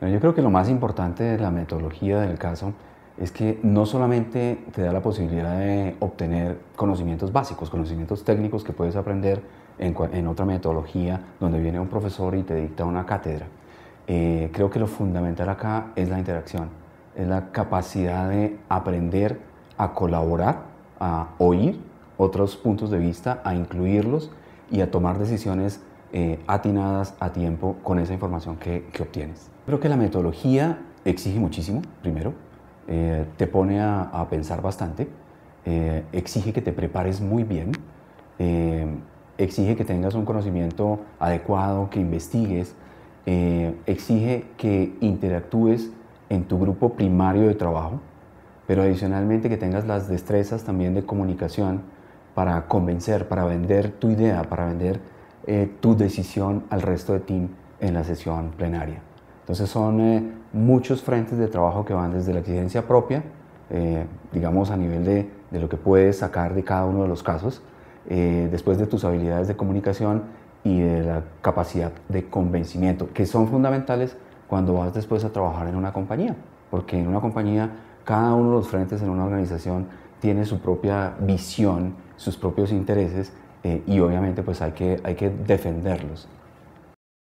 Yo creo que lo más importante de la metodología del caso es que no solamente te da la posibilidad de obtener conocimientos básicos, conocimientos técnicos que puedes aprender en, otra metodología donde viene un profesor y te dicta una cátedra. Eh, creo que lo fundamental acá es la interacción, es la capacidad de aprender a colaborar, a oír otros puntos de vista, a incluirlos y a tomar decisiones eh, atinadas a tiempo con esa información que, obtienes. Creo que la metodología exige muchísimo, primero, eh, te pone a, pensar bastante, eh, exige que te prepares muy bien, exige que tengas un conocimiento adecuado, que investigues, exige que interactúes en tu grupo primario de trabajo, pero adicionalmente que tengas las destrezas también de comunicación para convencer, para vender tu idea, para vender eh, tu decisión al resto de team en la sesión plenaria. Entonces son eh, muchos frentes de trabajo que van desde la exigencia propia, eh, digamos a nivel de, de, lo que puedes sacar de cada uno de los casos, después de tus habilidades de comunicación y de la capacidad de convencimiento, que son fundamentales cuando vas después a trabajar en una compañía, porque en una compañía cada uno de los frentes en una organización tiene su propia visión, sus propios intereses eh, y obviamente pues hay que, hay que defenderlos.